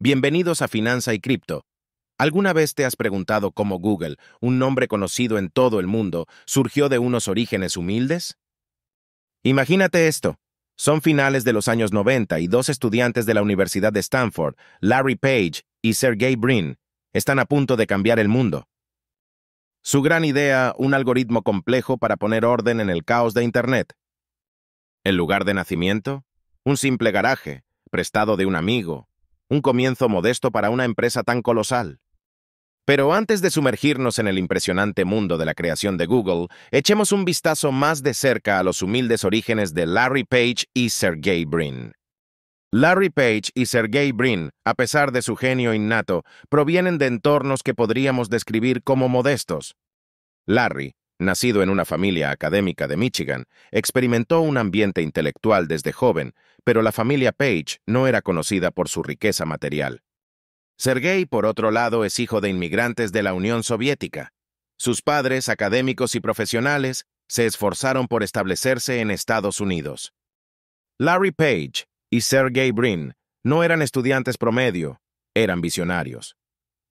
Bienvenidos a Finanza y Cripto. ¿Alguna vez te has preguntado cómo Google, un nombre conocido en todo el mundo, surgió de unos orígenes humildes? Imagínate esto. Son finales de los años 90 y dos estudiantes de la Universidad de Stanford, Larry Page y Sergey Brin, están a punto de cambiar el mundo. Su gran idea, un algoritmo complejo para poner orden en el caos de Internet. ¿El lugar de nacimiento? Un simple garaje, prestado de un amigo, un comienzo modesto para una empresa tan colosal. Pero antes de sumergirnos en el impresionante mundo de la creación de Google, echemos un vistazo más de cerca a los humildes orígenes de Larry Page y Sergey Brin. Larry Page y Sergey Brin, a pesar de su genio innato, provienen de entornos que podríamos describir como modestos. Larry, Nacido en una familia académica de Michigan, experimentó un ambiente intelectual desde joven, pero la familia Page no era conocida por su riqueza material. Sergei, por otro lado, es hijo de inmigrantes de la Unión Soviética. Sus padres, académicos y profesionales, se esforzaron por establecerse en Estados Unidos. Larry Page y Sergey Brin no eran estudiantes promedio, eran visionarios.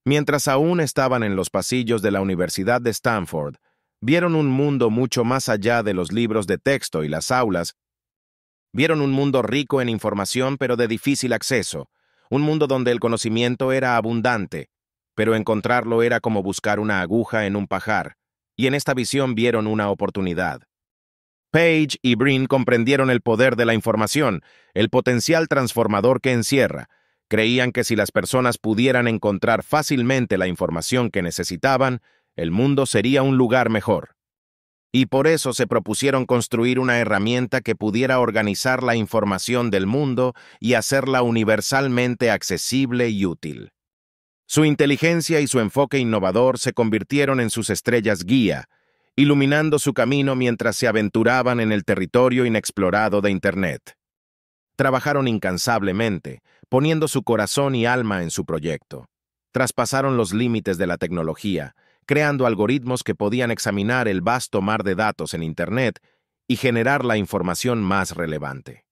Mientras aún estaban en los pasillos de la Universidad de Stanford, vieron un mundo mucho más allá de los libros de texto y las aulas, vieron un mundo rico en información pero de difícil acceso, un mundo donde el conocimiento era abundante, pero encontrarlo era como buscar una aguja en un pajar, y en esta visión vieron una oportunidad. Page y Brin comprendieron el poder de la información, el potencial transformador que encierra. Creían que si las personas pudieran encontrar fácilmente la información que necesitaban, el mundo sería un lugar mejor. Y por eso se propusieron construir una herramienta que pudiera organizar la información del mundo y hacerla universalmente accesible y útil. Su inteligencia y su enfoque innovador se convirtieron en sus estrellas guía, iluminando su camino mientras se aventuraban en el territorio inexplorado de Internet. Trabajaron incansablemente, poniendo su corazón y alma en su proyecto. Traspasaron los límites de la tecnología, creando algoritmos que podían examinar el vasto mar de datos en Internet y generar la información más relevante.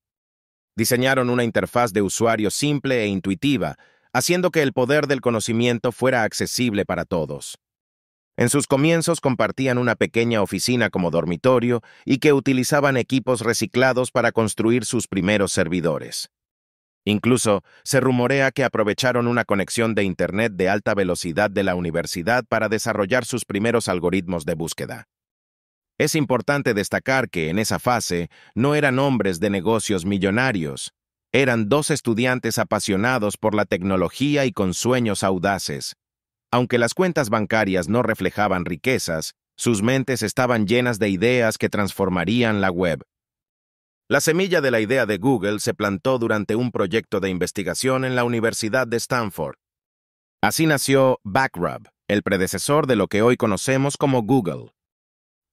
Diseñaron una interfaz de usuario simple e intuitiva, haciendo que el poder del conocimiento fuera accesible para todos. En sus comienzos compartían una pequeña oficina como dormitorio y que utilizaban equipos reciclados para construir sus primeros servidores. Incluso se rumorea que aprovecharon una conexión de Internet de alta velocidad de la universidad para desarrollar sus primeros algoritmos de búsqueda. Es importante destacar que en esa fase no eran hombres de negocios millonarios, eran dos estudiantes apasionados por la tecnología y con sueños audaces. Aunque las cuentas bancarias no reflejaban riquezas, sus mentes estaban llenas de ideas que transformarían la web. La semilla de la idea de Google se plantó durante un proyecto de investigación en la Universidad de Stanford. Así nació Backrub, el predecesor de lo que hoy conocemos como Google.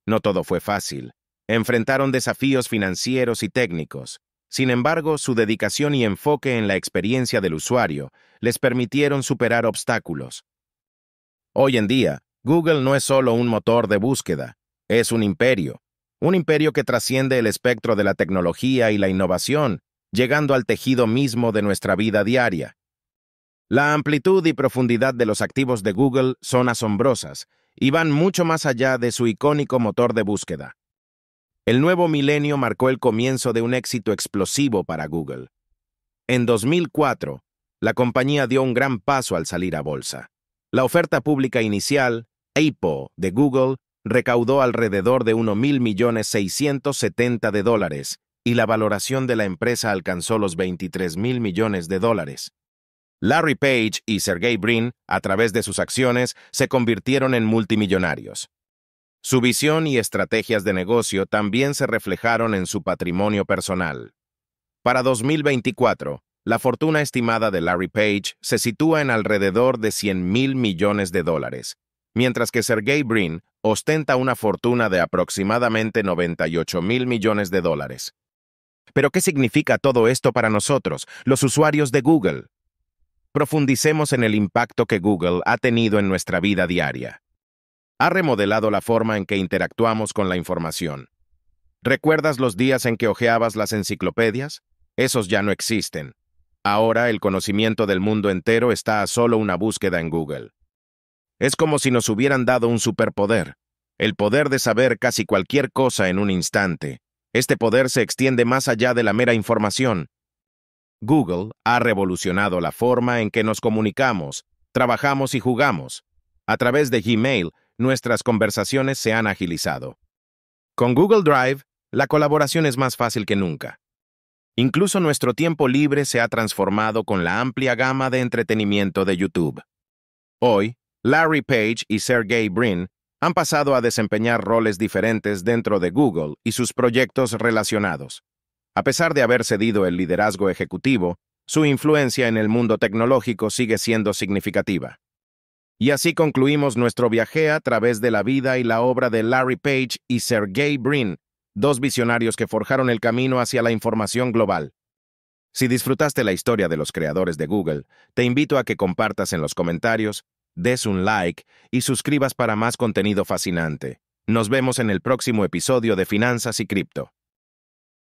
No todo fue fácil. Enfrentaron desafíos financieros y técnicos. Sin embargo, su dedicación y enfoque en la experiencia del usuario les permitieron superar obstáculos. Hoy en día, Google no es solo un motor de búsqueda, es un imperio, un imperio que trasciende el espectro de la tecnología y la innovación, llegando al tejido mismo de nuestra vida diaria. La amplitud y profundidad de los activos de Google son asombrosas y van mucho más allá de su icónico motor de búsqueda. El nuevo milenio marcó el comienzo de un éxito explosivo para Google. En 2004, la compañía dio un gran paso al salir a bolsa. La oferta pública inicial, (IPO) de Google, recaudó alrededor de 670 de dólares y la valoración de la empresa alcanzó los 23 millones de dólares. Larry Page y Sergey Brin, a través de sus acciones, se convirtieron en multimillonarios. Su visión y estrategias de negocio también se reflejaron en su patrimonio personal. Para 2024, la fortuna estimada de Larry Page se sitúa en alrededor de 100 mil millones de dólares, mientras que Sergey Brin ostenta una fortuna de aproximadamente 98 mil millones de dólares. Pero ¿qué significa todo esto para nosotros, los usuarios de Google? Profundicemos en el impacto que Google ha tenido en nuestra vida diaria. Ha remodelado la forma en que interactuamos con la información. ¿Recuerdas los días en que hojeabas las enciclopedias? Esos ya no existen. Ahora el conocimiento del mundo entero está a solo una búsqueda en Google. Es como si nos hubieran dado un superpoder, el poder de saber casi cualquier cosa en un instante. Este poder se extiende más allá de la mera información. Google ha revolucionado la forma en que nos comunicamos, trabajamos y jugamos. A través de Gmail, nuestras conversaciones se han agilizado. Con Google Drive, la colaboración es más fácil que nunca. Incluso nuestro tiempo libre se ha transformado con la amplia gama de entretenimiento de YouTube. Hoy, Larry Page y Sergey Brin han pasado a desempeñar roles diferentes dentro de Google y sus proyectos relacionados. A pesar de haber cedido el liderazgo ejecutivo, su influencia en el mundo tecnológico sigue siendo significativa. Y así concluimos nuestro viaje a través de la vida y la obra de Larry Page y Sergey Brin, dos visionarios que forjaron el camino hacia la información global. Si disfrutaste la historia de los creadores de Google, te invito a que compartas en los comentarios des un like y suscribas para más contenido fascinante. Nos vemos en el próximo episodio de Finanzas y Cripto.